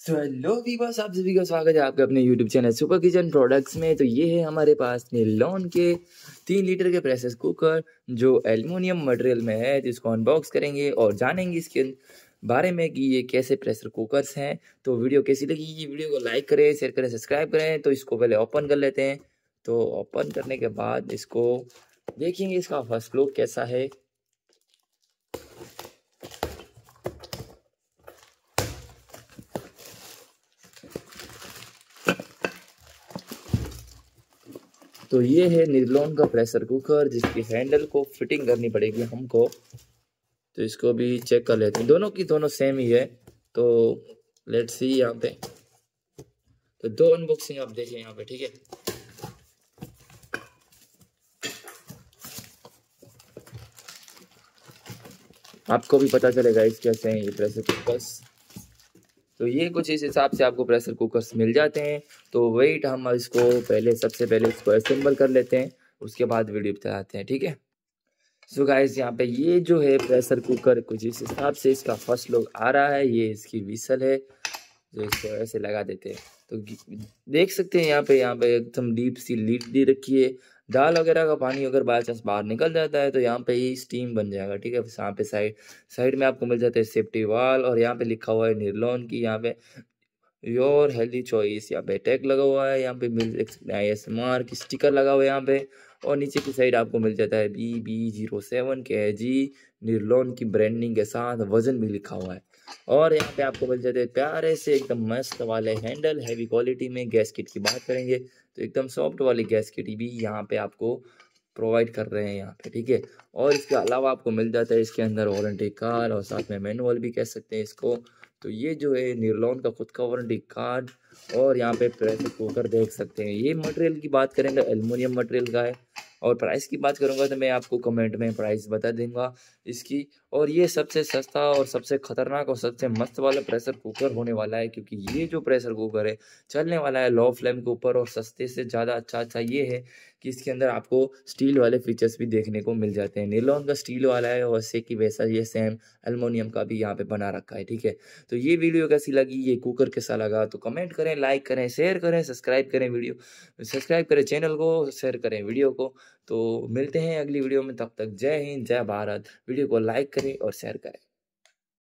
so hello VBUS आप सभी का स्वागत है आपके अपने YouTube channel super kitchen products में तो ये है हमारे पास निलॉन के तीन लीटर के प्रेसर कुकर जो एल्यूमिनियम मटेरियल में है जिसको तो अनबॉक्स करेंगे और जानेंगे इसके बारे में कि ये कैसे प्रेशर कुकर्स हैं तो वीडियो कैसी लगी ये वीडियो को लाइक करें शेयर करें सब्सक्राइब करें तो इसको पहले ओपन कर लेते हैं तो ओपन करने के बाद इसको देखेंगे इसका फर्स्ट लुक कैसा है तो ये है निर्लोन का प्रेशर कुकर जिसकी हैंडल को फिटिंग करनी पड़ेगी हमको तो इसको भी चेक कर लेते हैं दोनों की दोनों सेम ही है तो लेट सी यहाँ पे तो दो अनबॉक्सिंग आप देखिए यहाँ पे ठीक है आपको भी पता चलेगा इस कैसे हैं ये प्रेशर कुकर्स तो ये कुछ इस हिसाब से आपको प्रेशर कुकर्स मिल जाते हैं तो वेट हम इसको पहले सबसे पहले इसको असेंबल कर लेते हैं उसके बाद वीडियो बताते हैं ठीक है सो गाइस यहाँ पे ये जो है प्रेशर कुकर कुछ इस हिसाब से इसका फर्स्ट लोग आ रहा है ये इसकी विसल है जो तो इसको ऐसे लगा देते हैं तो देख सकते हैं यहाँ पे यहाँ पे एकदम डीप सी लीड दे रखी है दाल वगैरह का पानी अगर बाई चांस बाहर निकल जाता है तो यहाँ पे ही स्टीम बन जाएगा ठीक है यहाँ पे साइड साइड में आपको मिल जाता है सेफ्टी वाल और यहाँ पे लिखा हुआ है निर्लोन की यहाँ पे योर हेल्दी चॉइस यहाँ पे टैग लगा हुआ है यहाँ पे मिल आई एस एम आर की स्टिकर लगा हुआ है यहाँ पे और नीचे की साइड आपको मिल जाता है बी बी जीरो सेवन के जी निर्लोन की ब्रांडिंग के साथ वजन भी लिखा हुआ है और यहाँ पे आपको मिल जाते हैं प्यारे से एकदम मस्त वाले हैंडल हैवी क्वालिटी में गैस किट की बात करेंगे तो एकदम सॉफ्ट वाली गैस किट भी यहाँ पे आपको प्रोवाइड कर रहे हैं यहाँ पे ठीक है और इसके अलावा आपको मिल जाता है इसके अंदर वारंटी कार्ड और साथ में मैनुअल भी कह सकते हैं इसको तो ये जो है निर्लोन का खुद का वारंटी कार्ड और यहाँ पे प्रेशर कुकर देख सकते हैं ये मटेरियल की बात करें तो एलमिनियम मटेरियल का है और प्राइस की बात करूँगा तो मैं आपको कमेंट में प्राइस बता दूंगा इसकी और ये सबसे सस्ता और सबसे ख़तरनाक और सबसे मस्त वाला प्रेशर कुकर होने वाला है क्योंकि ये जो प्रेशर कुकर है चलने वाला है लो फ्लेम के ऊपर और सस्ते से ज़्यादा अच्छा अच्छा ये है कि इसके अंदर आपको स्टील वाले फीचर्स भी देखने को मिल जाते हैं नीलोन का स्टील वाला है और से कि वैसा ये सेम एलमोनियम का भी यहाँ पर बना रखा है ठीक है तो ये वीडियो कैसी लगी ये कुकर कैसा लगा तो कमेंट करें लाइक करें शेयर करें सब्सक्राइब करें वीडियो सब्सक्राइब करें चैनल को शेयर करें वीडियो को तो मिलते हैं अगली वीडियो में तब तक जय हिंद जय भारत वीडियो को लाइक करें और शेयर करें